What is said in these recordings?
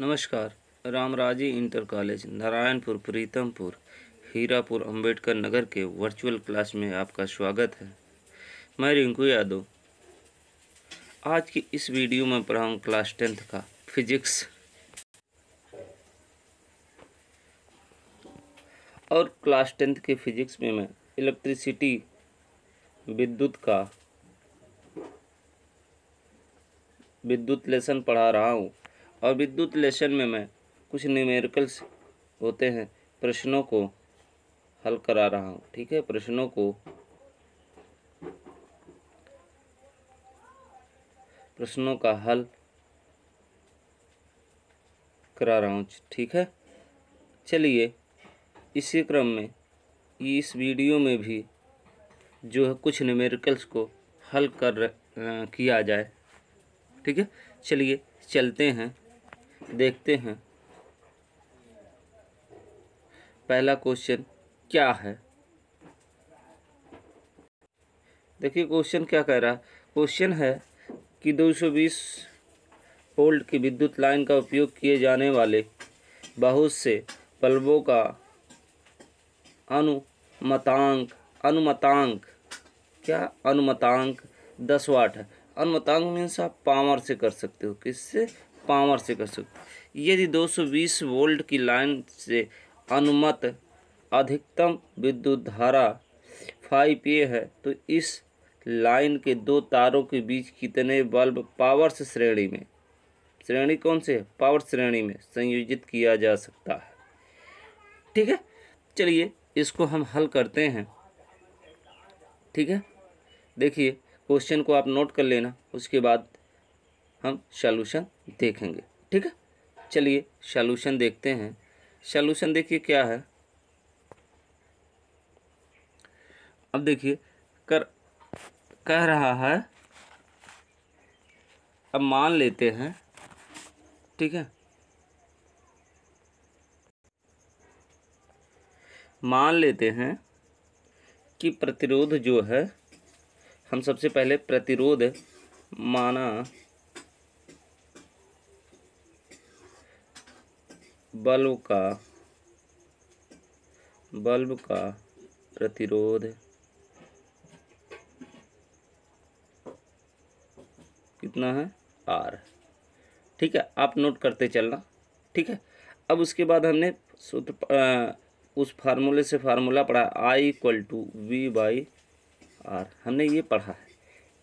नमस्कार Ramraji inter college Narayanpur Pritampur Hirapur Ambedkar Nagar के virtual class में आपका स्वागत है मैं रिंकू यादव आज की इस वीडियो में पढ़ाऊँ क्लास टेंथ का फिजिक्स और क्लास टेंथ के फिजिक्स में मैं इलेक्ट्रिसिटी विद्युत का विद्युत लेसन पढ़ा रहा हूँ और विद्युत लेसन में मैं कुछ न्यूमेरिकल्स होते हैं प्रश्नों को हल करा रहा हूँ ठीक है प्रश्नों को प्रश्नों का हल करा रहा हूँ ठीक है चलिए इसी क्रम में इस वीडियो में भी जो है कुछ न्यूमेरिकल्स को हल कर किया जाए ठीक है चलिए चलते हैं देखते हैं पहला क्वेश्चन क्या है देखिए क्वेश्चन क्या कह रहा है क्वेश्चन है कि 220 वोल्ट की विद्युत लाइन का उपयोग किए जाने वाले बहुत से पल्बों का अनुमतांक अनुमतांक क्या अनुमतांक दस वाट है अनुमतांक मीन्स आप पावर से कर सकते हो किससे पावर से कर सकते यदि 220 वोल्ट की लाइन से अनुमत अधिकतम विद्युत धारा फाइव ए है तो इस लाइन के दो तारों के बीच कितने बल्ब पावर से श्रेणी में श्रेणी कौन से है पावर श्रेणी में संयोजित किया जा सकता है ठीक है चलिए इसको हम हल करते हैं ठीक है देखिए क्वेश्चन को आप नोट कर लेना उसके बाद हम सॉल्यूशन देखेंगे ठीक है चलिए सॉल्यूशन देखते हैं सॉल्यूशन देखिए क्या है अब देखिए कर कह रहा है अब मान लेते हैं ठीक है मान लेते हैं कि प्रतिरोध जो है हम सबसे पहले प्रतिरोध माना बल्ब का बल्ब का प्रतिरोध कितना है आर ठीक है आप नोट करते चलना ठीक है अब उसके बाद हमने सूत्र उस फार्मूले से फार्मूला पढ़ा I equal to V by R हमने ये पढ़ा है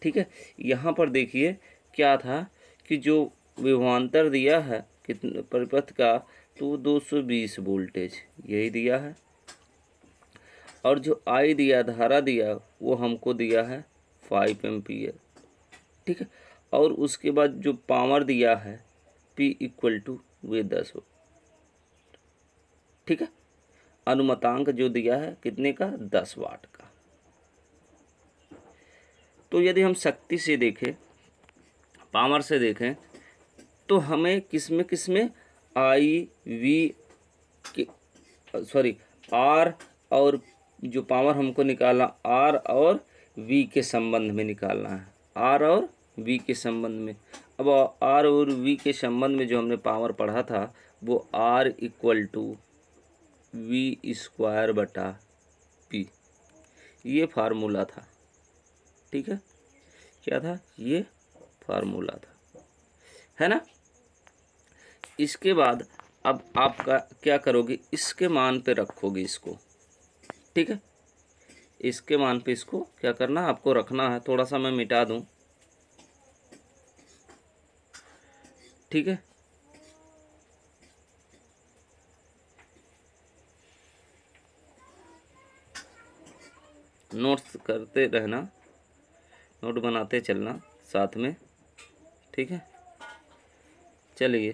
ठीक है यहाँ पर देखिए क्या था कि जो विभवान्तर दिया है कितने परिपथ का तो 220 वोल्टेज यही दिया है और जो आई दिया धारा दिया वो हमको दिया है फाइव एम ठीक है और उसके बाद जो पावर दिया है पी इक्वल टू वे दस हो ठीक है अनुमतांक जो दिया है कितने का दस वाट का तो यदि हम शक्ति से देखें पावर से देखें तो हमें किस में किस में आई वी सॉरी आर और जो पावर हमको निकालना आर और वी के संबंध में निकालना है आर और वी के संबंध में अब आर और वी के संबंध में जो हमने पावर पढ़ा था वो R equal to V square बटा पी ये फार्मूला था ठीक है क्या था ये फार्मूला था है ना इसके बाद अब आपका क्या करोगे इसके मान पे रखोगे इसको ठीक है इसके मान पे इसको क्या करना आपको रखना है थोड़ा सा मैं मिटा दूँ ठीक है नोट्स करते रहना नोट बनाते चलना साथ में ठीक है चलिए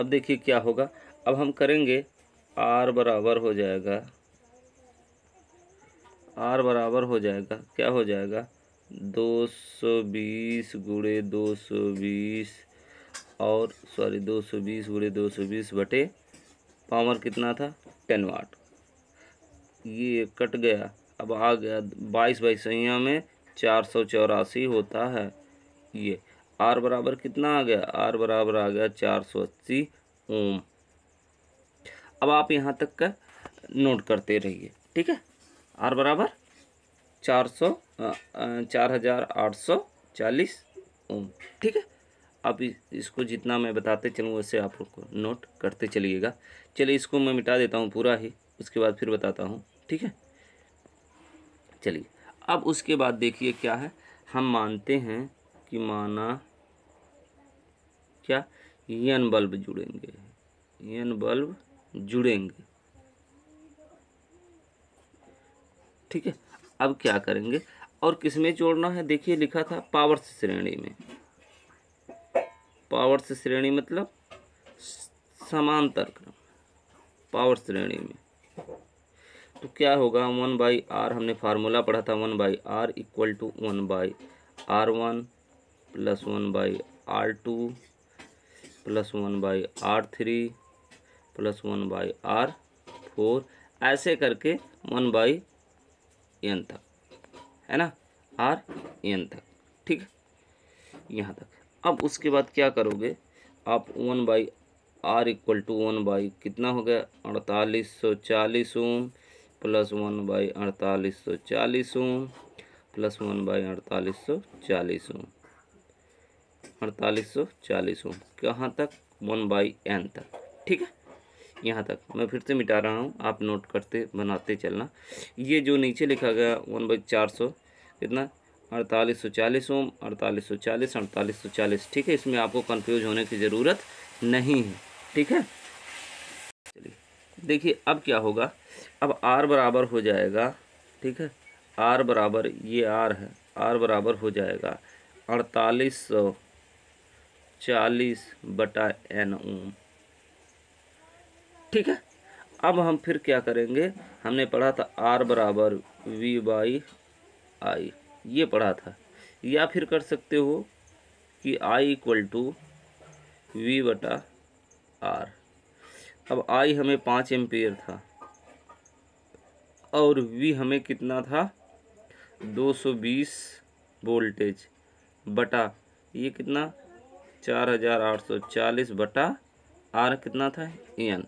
अब देखिए क्या होगा अब हम करेंगे आर बराबर हो जाएगा आर बराबर हो जाएगा क्या हो जाएगा दो सौ बीस गुड़े दो सौ बीस और सॉरी दो सौ बीस गुड़े दो सौ बीस बटे पावर कितना था टेन वाट ये कट गया अब आ गया बाईस बाईस में चार सौ चौरासी होता है ये आर बराबर कितना आ गया आर बराबर आ गया चार सौ अस्सी ओम अब आप यहाँ तक का नोट करते रहिए ठीक है आर बराबर चार सौ चार हज़ार आठ सौ चालीस ओम ठीक है आप इसको जितना मैं बताते चलूँ वैसे आप लोग को नोट करते चलिएगा चलिए इसको मैं मिटा देता हूँ पूरा ही उसके बाद फिर बताता हूँ ठीक है चलिए अब उसके बाद देखिए क्या है हम मानते हैं कि माना क्या यन बल्ब जुड़ेंगे यन बल्ब जुड़ेंगे ठीक है अब क्या करेंगे और किसमें जोड़ना है देखिए लिखा था पावर्स श्रेणी में पावर्स श्रेणी मतलब समांतर क्रम पावर श्रेणी में तो क्या होगा वन बाई आर हमने फार्मूला पढ़ा था one by R equal to one by R one plus one by R two plus one by R three plus one by R four ऐसे करके वन बाई एन तक है ना are N तक ठीक है यहाँ तक अब उसके बाद क्या करोगे आप one by R equal to one by कितना हो गया अड़तालीस सौ चालीस ओम प्लस वन बाई अड़तालीस सौ चालीस ओम प्लस वन बाई अड़तालीस सौ चालीस ओम अड़तालीस सौ चालीस ओम कहाँ तक वन बाई एन तक ठीक है यहाँ तक मैं फिर से मिटा रहा हूँ आप नोट करते बनाते चलना ये जो नीचे लिखा गया वन बाई चार सौ कितना अड़तालीस सौ चालीस ओम अड़तालीस सौ चालीस अड़तालीस सौ चालीस ठीक है इसमें आपको कन्फ्यूज होने की ज़रूरत नहीं है ठीक है चलिए देखिए अब क्या होगा अब आर बराबर हो जाएगा ठीक है आर बराबर ये आर है आर बराबर हो जाएगा अड़तालीस सौ चालीस बटा एन ओम ठीक है अब हम फिर क्या करेंगे हमने पढ़ा था आर बराबर वी बाई आई ये पढ़ा था या फिर कर सकते हो कि आई इक्वल टू वी बटा आर अब आई हमें पाँच एम्पेयर था और वी हमें कितना था 220 वोल्टेज बटा ये कितना चार हज़ार आठ सौ चालीस बटा आर कितना था एन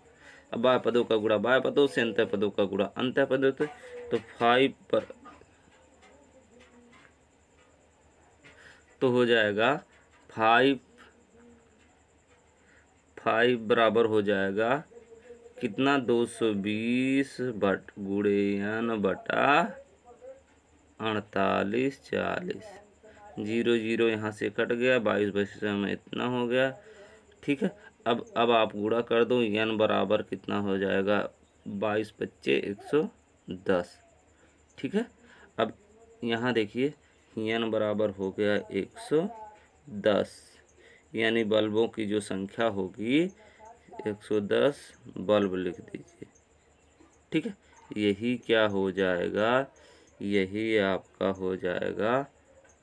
अब बाय पदों का गुड़ा बाय पदों से अंत पदों का गुड़ा अंत पदों से तो फाइव पर तो हो जाएगा फाइव फाइव बराबर हो जाएगा कितना दो सौ बीस बट गुड़े एन बटा अड़तालीस चालीस जीरो जीरो यहाँ से कट गया बाईस बाईस में इतना हो गया ठीक है अब अब आप गुड़ा कर दो यन बराबर कितना हो जाएगा बाईस पच्चे एक सौ दस ठीक है अब यहाँ देखिए यन बराबर हो गया एक सौ दस यानी बल्बों की जो संख्या होगी एक सौ दस बल्ब लिख दीजिए ठीक है यही क्या हो जाएगा यही आपका हो जाएगा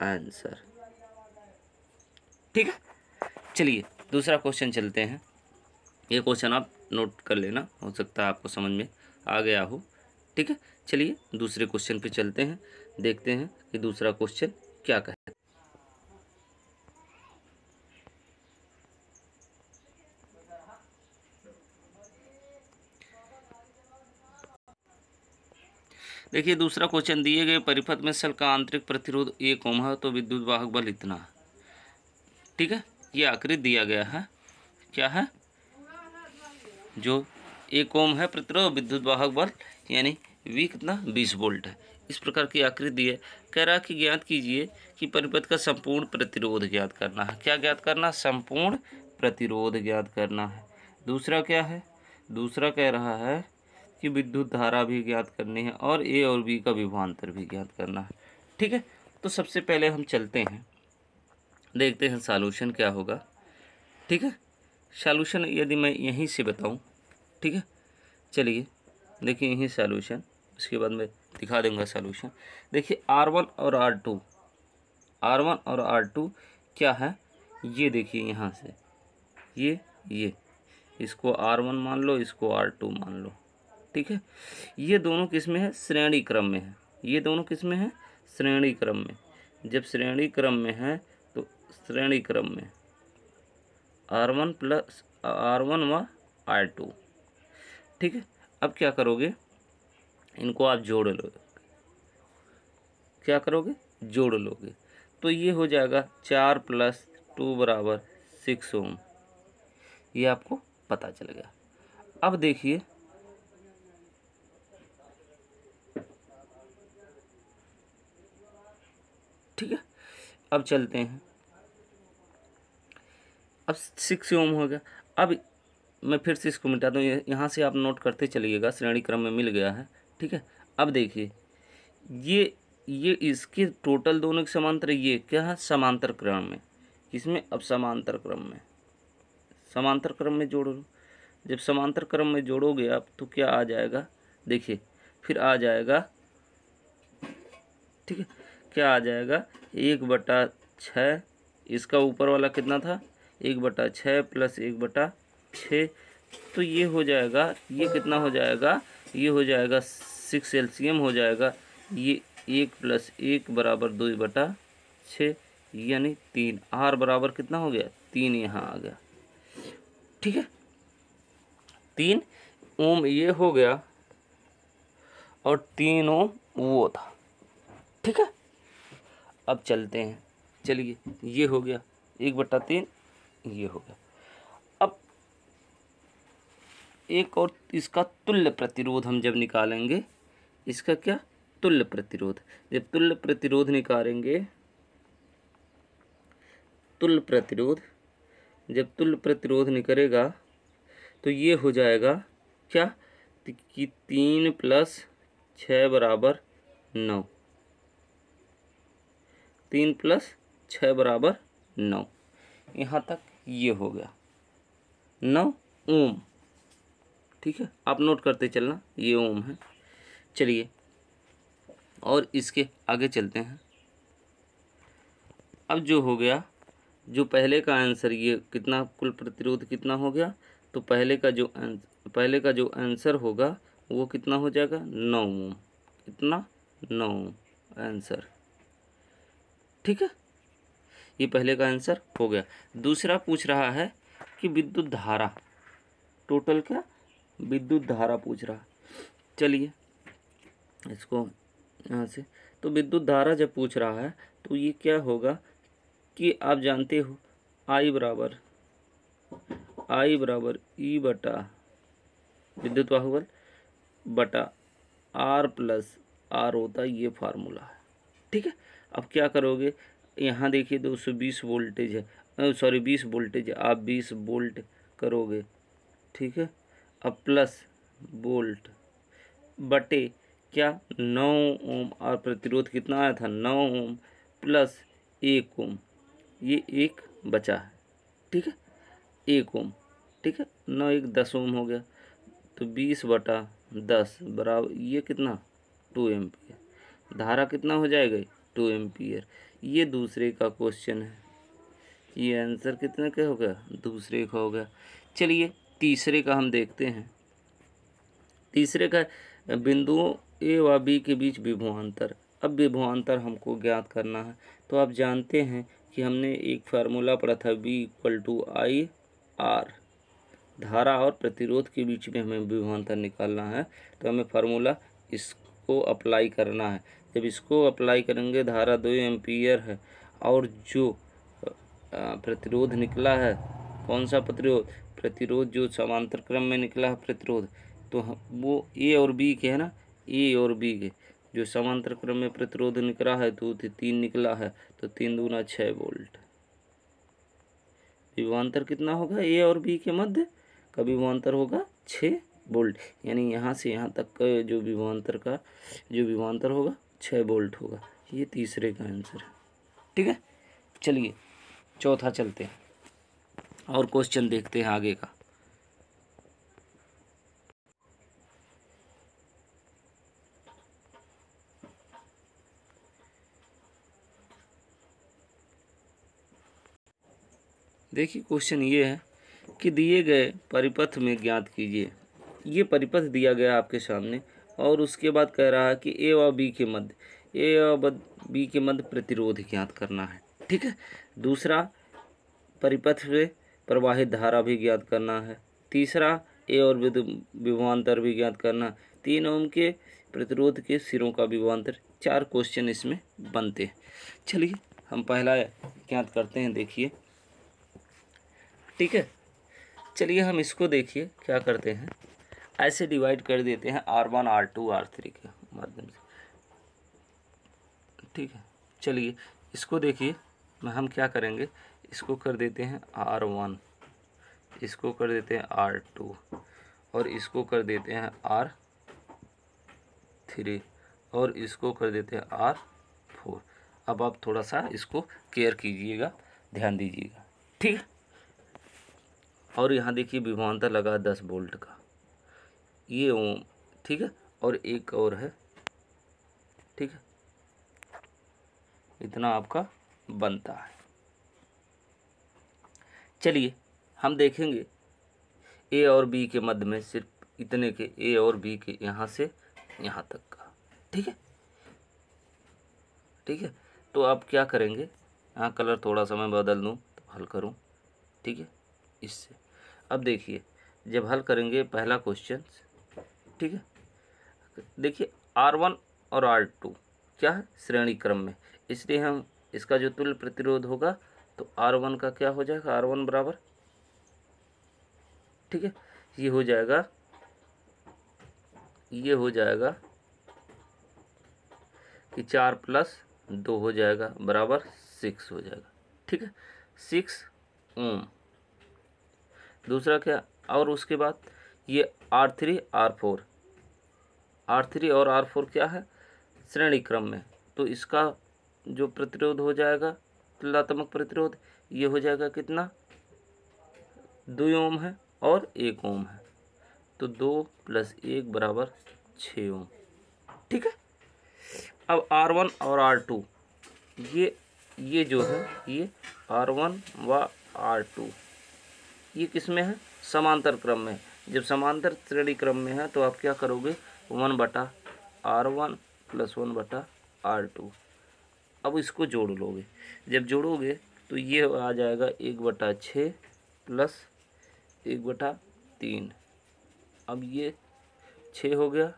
आंसर ठीक है चलिए दूसरा क्वेश्चन चलते हैं ये क्वेश्चन आप नोट कर लेना हो सकता है आपको समझ में आ गया हो ठीक है चलिए दूसरे क्वेश्चन पे चलते हैं देखते हैं कि दूसरा क्वेश्चन क्या कहे देखिए दूसरा क्वेश्चन दिए गए परिपथ में सेल का आंतरिक प्रतिरोध ये कोम है तो विद्युत वाहक बल इतना है ठीक है ये आकृत दिया गया है क्या है जो एक ओम है प्रतिरोध विद्युत वाहक बल यानी वी कितना बीस वोल्ट है इस प्रकार की आकृति है कह रहा कि ज्ञात कीजिए कि परिपथ का संपूर्ण प्रतिरोध ज्ञात करना है क्या ज्ञात करना संपूर्ण प्रतिरोध ज्ञात करना है दूसरा क्या है दूसरा कह रहा है की विद्युत धारा भी ज्ञात करनी है और ए और बी का विभवान्तर भी ज्ञात करना है ठीक है तो सबसे पहले हम चलते हैं देखते हैं सॉल्यूशन क्या होगा ठीक है सॉल्यूशन यदि मैं यहीं से बताऊं ठीक है चलिए देखिए यहीं सॉल्यूशन उसके बाद मैं दिखा दूंगा सॉल्यूशन देखिए आर वन और आर टू आर वन और आर टू क्या है ये देखिए यहाँ से ये ये इसको आर वन मान लो इसको आर टू मान लो ठीक है ये दोनों किस में है श्रेणी क्रम में है ये दोनों किस में है श्रेणी क्रम में जब श्रेणी क्रम में है तो श्रेणी क्रम में R one plus R one व आर टू ठीक है अब क्या करोगे इनको आप जोड़ लो क्या करोगे जोड़ लोगे तो ये हो जाएगा चार प्लस टू बराबर सिक्स ओम ये आपको पता चल गया अब देखिए ठीक है अब चलते हैं अब सिक्स ओम हो गया अब मैं फिर से इसको मिटा दूँ यहाँ से आप नोट करते चलिएगा श्रेणी क्रम में मिल गया है ठीक है अब देखिए ये ये इसके टोटल दोनों के समांतर ये क्या है समांतर क्रम में किसमें अब समांतर क्रम में समांतर क्रम में जोड़ो जब समांतर क्रम में जोड़ोगे आप तो क्या आ जाएगा देखिए फिर आ जाएगा ठीक है क्या आ जाएगा एक बटा छः इसका ऊपर वाला कितना था एक बटा छः प्लस एक बटा छ तो ये हो जाएगा ये कितना हो जाएगा ये हो जाएगा सिक्स एलसीएम हो जाएगा ये एक प्लस एक बराबर दो बटा छ यानी तीन आर बराबर कितना हो गया तीन यहाँ आ गया ठीक है तीन ओम ये हो गया और तीन ओम वो था ठीक है अब चलते हैं चलिए ये हो गया एक बट्टा तीन ये हो गया अब एक और इसका तुल्य प्रतिरोध हम जब निकालेंगे इसका क्या तुल्य प्रतिरोध जब तुल्य प्रतिरोध निकालेंगे तुल्य प्रतिरोध जब तुल्य प्रतिरोध निकलेगा तो ये हो जाएगा क्या कि तीन प्लस छः बराबर नौ तीन प्लस छः बराबर नौ यहाँ तक ये हो गया नौ ओम ठीक है आप नोट करते चलना ये ओम है चलिए और इसके आगे चलते हैं अब जो हो गया जो पहले का आंसर ये कितना कुल प्रतिरोध कितना हो गया तो पहले का जो पहले का जो आंसर होगा वो कितना हो जाएगा नौ ओम कितना नौ आंसर ठीक है ये पहले का आंसर हो गया दूसरा पूछ रहा है कि विद्युत धारा टोटल क्या विद्युत धारा पूछ रहा चलिए इसको यहाँ से तो विद्युत धारा जब पूछ रहा है तो ये क्या होगा कि आप जानते हो आई बराबर आई बराबर ई e बटा विद्युत बाहुबल बटा आर प्लस आर होता ये फार्मूला है ठीक है अब क्या करोगे यहाँ देखिए 220 वोल्टेज है सॉरी 20 वोल्टेज है आप 20 वोल्ट करोगे ठीक है अब प्लस वोल्ट बटे क्या नौ ओम और प्रतिरोध कितना आया था नौ ओम प्लस एक ओम ये एक बचा है ठीक है एक ओम ठीक है नौ एक दस ओम हो गया तो बीस बटा दस बराबर ये कितना टू एम धारा कितना हो जाएगा टू एम्पियर ये दूसरे का क्वेश्चन है ये आंसर कितने का होगा दूसरे का होगा चलिए तीसरे का हम देखते हैं तीसरे का बिंदुओं ए व बी के बीच विभुआंतर अब विभुआंतर हमको ज्ञात करना है तो आप जानते हैं कि हमने एक फार्मूला पढ़ा था B equal to I R धारा और प्रतिरोध के बीच में हमें विभवान्तर निकालना है तो हमें फार्मूला इसको अप्लाई करना है जब इसको अप्लाई करेंगे धारा दो एम्पियर है और जो प्रतिरोध निकला है कौन सा प्रतिरोध प्रतिरोध जो समांतर क्रम में निकला है प्रतिरोध तो वो ए और बी के है ना ए और बी के जो समांतर क्रम में प्रतिरोध निकला है तो तीन निकला है तो तीन दूना छः वोल्ट विभवान्तर कितना होगा ए और बी के मध्य का विभवान्तर होगा छः बोल्ट यानी यहाँ से यहाँ तक का जो विमांतर का जो विमांतर होगा छः बोल्ट होगा ये तीसरे का आंसर है ठीक है चलिए चौथा चलते हैं और क्वेश्चन देखते हैं आगे का देखिए क्वेश्चन ये है कि दिए गए परिपथ में ज्ञात कीजिए ये परिपथ दिया गया आपके सामने और उसके बाद कह रहा है कि ए व बी के मध्य ए व बी के मध्य प्रतिरोध ज्ञात करना है ठीक है दूसरा परिपथ से प्रवाहित धारा भी ज्ञात करना है तीसरा ए और विभवान्तर भी ज्ञात करना तीन ओम के प्रतिरोध के सिरों का विभवान्तर चार क्वेश्चन इसमें बनते हैं चलिए हम पहला ज्ञात करते हैं देखिए ठीक है चलिए हम इसको देखिए क्या करते हैं ऐसे डिवाइड कर देते हैं R one R two R three के माध्यम से ठीक है चलिए इसको देखिए मैं हम क्या करेंगे इसको कर देते हैं आर वन इसको कर देते हैं आर टू और इसको कर देते हैं आर थ्री और इसको कर देते हैं आर फोर अब आप थोड़ा सा इसको केयर कीजिएगा ध्यान दीजिएगा ठीक और यहाँ देखिए विमानता लगा दस बोल्ट का ये ओम ठीक है और एक और है ठीक है इतना आपका बनता है चलिए हम देखेंगे ए और बी के मध्य में सिर्फ इतने के ए और बी के यहाँ से यहाँ तक का ठीक है ठीक है तो आप क्या करेंगे यहाँ कलर थोड़ा सा मैं बदल दूँ तो हल करूँ ठीक है इससे अब देखिए जब हल करेंगे पहला क्वेश्चन ठीक है देखिए आर वन और आर टू क्या है श्रेणी क्रम में इसलिए हम इसका जो तुल्य प्रतिरोध होगा तो आर वन का क्या हो जाएगा आर वन बराबर ठीक है ये हो जाएगा ये हो जाएगा कि चार प्लस दो हो जाएगा बराबर सिक्स हो जाएगा ठीक है सिक्स ओम दूसरा क्या और उसके बाद ये R three R four R three और आर फोर क्या है श्रेणी क्रम में तो इसका जो प्रतिरोध हो जाएगा तुलनात्मक प्रतिरोध ये हो जाएगा कितना दो ओम है और एक ओम है तो दो प्लस एक बराबर छः ओम ठीक है अब आर वन और आर टू ये ये जो है ये आर वन व आर टू ये किस में है समांतर क्रम में जब समांतर श्रेणी क्रम में है तो आप क्या करोगे वन बटा आर वन प्लस वन बटा आर टू अब इसको जोड़ लोगे जब जोड़ोगे तो ये आ जाएगा एक बटा छः प्लस एक बटा तीन अब ये छः हो गया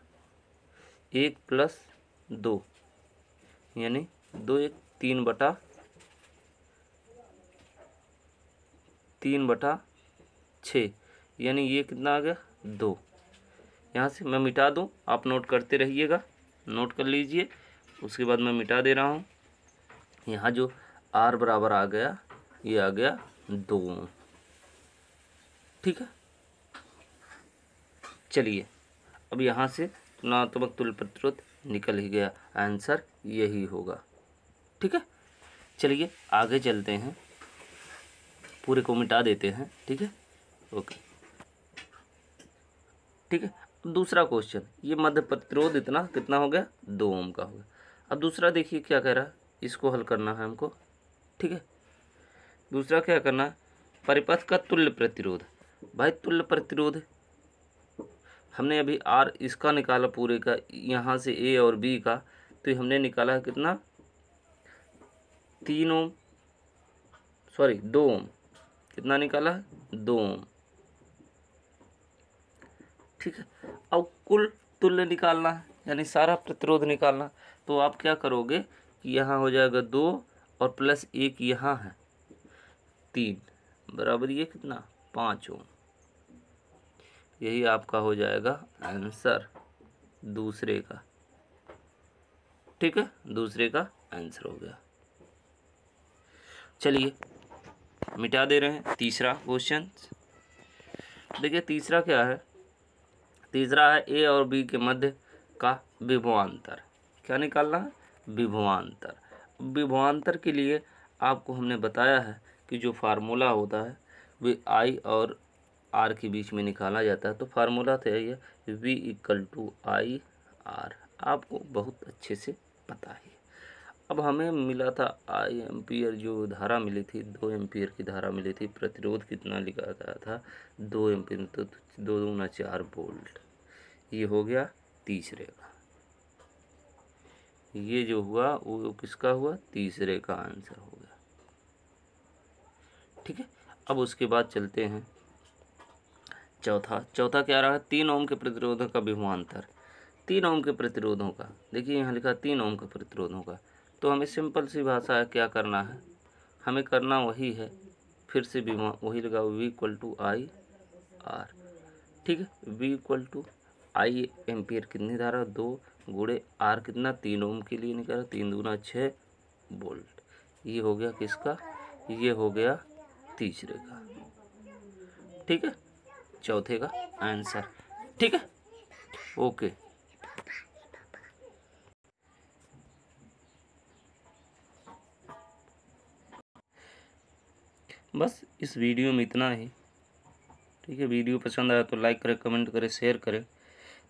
एक प्लस दो यानी दो एक तीन बटा तीन बटा छः यानी ये कितना आ गया दो यहाँ से मैं मिटा दूँ आप नोट करते रहिएगा नोट कर लीजिए उसके बाद मैं मिटा दे रहा हूँ यहाँ जो आर बराबर आ गया ये आ गया दो ठीक है चलिए अब यहाँ से तुलनात्मक तुल प्रतिरोध निकल ही गया आंसर यही होगा ठीक है चलिए आगे चलते हैं पूरे को मिटा देते हैं ठीक है ओके ठीक है दूसरा क्वेश्चन ये मध्य प्रतिरोध इतना कितना हो गया दो ओम का हो गया अब दूसरा देखिए क्या कह रहा है इसको हल करना है हमको ठीक है दूसरा क्या करना है परिपथ का तुल्य प्रतिरोध भाई तुल्य प्रतिरोध हमने अभी आर इसका निकाला पूरे का यहाँ से ए और बी का तो हमने निकाला कितना तीन ओम सॉरी दो ओम कितना निकाला दो ओम ठीक है और कुल तुल्य निकालना यानी सारा प्रतिरोध निकालना तो आप क्या करोगे कि यहाँ हो जाएगा दो और प्लस एक यहाँ है तीन बराबर ये कितना पाँच ओम यही आपका हो जाएगा आंसर दूसरे का ठीक है दूसरे का आंसर हो गया चलिए मिटा दे रहे हैं तीसरा क्वेश्चन देखिए तीसरा क्या है तीसरा है ए और बी के मध्य का विभवान्तर क्या निकालना है विभवान्तर विभवान्तर के लिए आपको हमने बताया है कि जो फार्मूला होता है वे आई और आर के बीच में निकाला जाता है तो फार्मूला था है V equal to I R आपको बहुत अच्छे से पता है अब हमें मिला था आई एम्पियर जो धारा मिली थी दो एम्पियर की धारा मिली थी प्रतिरोध कितना लिखा गया था दो एम्पियर तो दो गुना चार वोल्ट ये हो गया तीसरे का ये जो हुआ वो किसका हुआ तीसरे का आंसर हो गया ठीक है अब उसके बाद चलते हैं चौथा चौथा क्या रहा तीन ओम के प्रतिरोधों का विभवान्तर तीन ओम के प्रतिरोधों का देखिए यहाँ लिखा तीन ओम के प्रतिरोधों का तो हमें सिंपल सी भाषा है क्या करना है हमें करना वही है फिर से बीमा वही लगा V equal to I R ठीक है V equal to I ampere कितनी धारा दो गुड़े आर कितना तीन ओम के लिए निकाला तीन दूना छः बोल्ट ये हो गया किसका ये हो गया तीसरे का ठीक है चौथे का आंसर ठीक है ओके बस इस वीडियो में इतना ही ठीक है वीडियो पसंद आया तो लाइक करें कमेंट करें शेयर करें